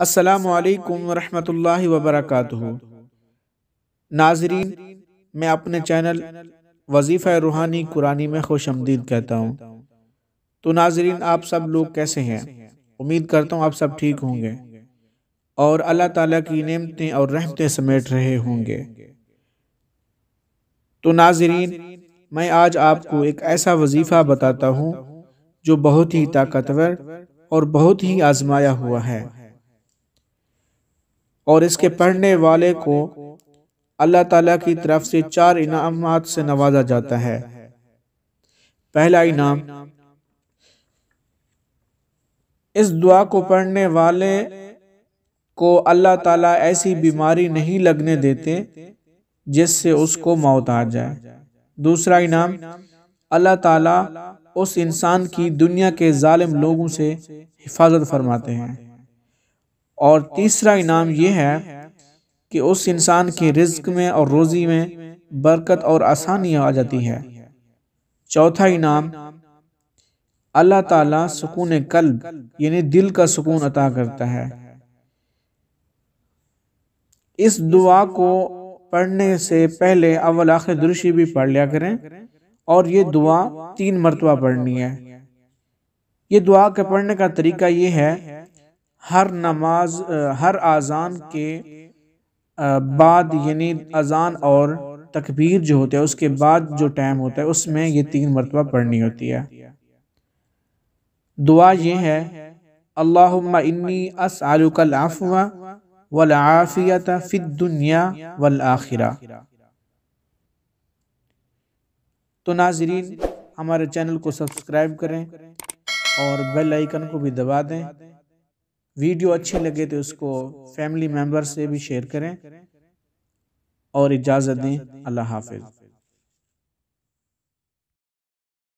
असलकम वरहमल वबरक नाजरीन मैं अपने चैनल वजीफ़ा रूहानी कुरानी में खुश आमदीद कहता हूँ तो नाजरीन आप सब लोग कैसे हैं उम्मीद करता हूँ आप सब ठीक होंगे और अल्लाह ताला की नेमतें और रहमतें समेट रहे होंगे तो नाजरीन मैं आज आपको एक ऐसा वजीफ़ा बताता हूँ जो बहुत ही ताकतवर और बहुत ही आजमाया हुआ है और इसके पढ़ने वाले को अल्लाह ताला की तरफ से चार इनामत से नवाजा जाता है पहला इनाम इस दुआ को पढ़ने वाले को अल्लाह ताला ऐसी बीमारी नहीं लगने देते जिससे उसको मौत आ जाए दूसरा इनाम अल्लाह ताला उस इंसान की दुनिया के जालिम लोगों से हिफाजत फरमाते हैं और तीसरा इनाम यह है कि उस इंसान के रिज्क में और रोज़ी में बरकत और आसानी आ जाती है चौथा इनाम अल्लाह ताला सुकून कल्ब यानी दिल का सुकून अता करता है इस दुआ को पढ़ने से पहले अवल आखिर दृश्य भी पढ़ लिया करें और ये दुआ तीन मरतबा पढ़नी है ये दुआ के पढ़ने का तरीका ये है हर नमाज हर आज़ान के बाद यानी अजान और तकबीर जो होती है उसके बाद जो टाइम होता है उसमें ये तीन मरतबा पढ़नी होती है दुआ ये है अल्लाहुम्मा इन्नी असअलुकल अफ़वा वल आफ़ियत फ़िद दुनिया वल आखिरा तो नाजरीन हमारे चैनल को सब्सक्राइब करें और बेल आइकन को भी दबा दें वीडियो अच्छी लगे तो उसको फैमिली मेम्बर से भी शेयर करें और इजाज़त दें अल्लाह हाफिज़